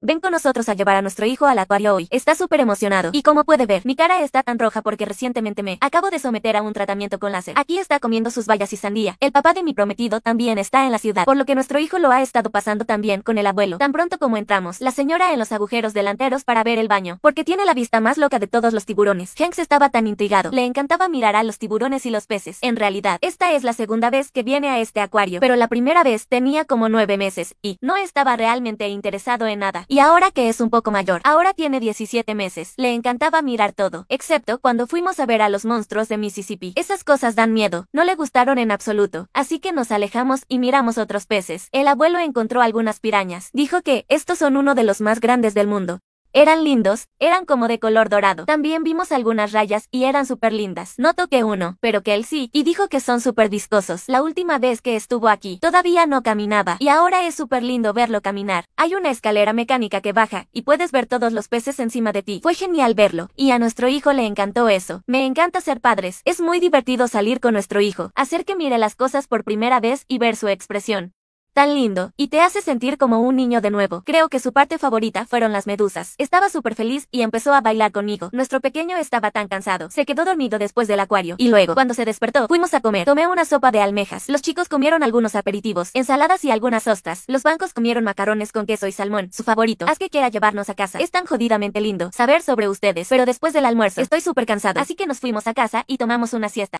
Ven con nosotros a llevar a nuestro hijo al acuario hoy. Está súper emocionado. Y como puede ver, mi cara está tan roja porque recientemente me acabo de someter a un tratamiento con láser. Aquí está comiendo sus bayas y sandía. El papá de mi prometido también está en la ciudad, por lo que nuestro hijo lo ha estado pasando también con el abuelo. Tan pronto como entramos, la señora en los agujeros delanteros para ver el baño, porque tiene la vista más loca de todos los tiburones. Hanks estaba tan intrigado. Le encantaba mirar a los tiburones y los peces. En realidad, esta es la segunda vez que viene a este acuario, pero la primera vez tenía como nueve meses y no estaba realmente interesado en nada. Y ahora que es un poco mayor, ahora tiene 17 meses, le encantaba mirar todo, excepto cuando fuimos a ver a los monstruos de Mississippi. Esas cosas dan miedo, no le gustaron en absoluto, así que nos alejamos y miramos otros peces. El abuelo encontró algunas pirañas, dijo que estos son uno de los más grandes del mundo, eran lindos, eran como de color dorado. También vimos algunas rayas y eran súper lindas. No toqué uno, pero que él sí, y dijo que son súper viscosos. La última vez que estuvo aquí, todavía no caminaba, y ahora es súper lindo verlo caminar. Hay una escalera mecánica que baja, y puedes ver todos los peces encima de ti. Fue genial verlo, y a nuestro hijo le encantó eso. Me encanta ser padres, es muy divertido salir con nuestro hijo, hacer que mire las cosas por primera vez y ver su expresión tan lindo, y te hace sentir como un niño de nuevo. Creo que su parte favorita fueron las medusas. Estaba súper feliz y empezó a bailar conmigo. Nuestro pequeño estaba tan cansado, se quedó dormido después del acuario, y luego, cuando se despertó, fuimos a comer. Tomé una sopa de almejas. Los chicos comieron algunos aperitivos, ensaladas y algunas hostas. Los bancos comieron macarrones con queso y salmón, su favorito. Haz que quiera llevarnos a casa. Es tan jodidamente lindo saber sobre ustedes, pero después del almuerzo, estoy súper cansado, así que nos fuimos a casa y tomamos una siesta.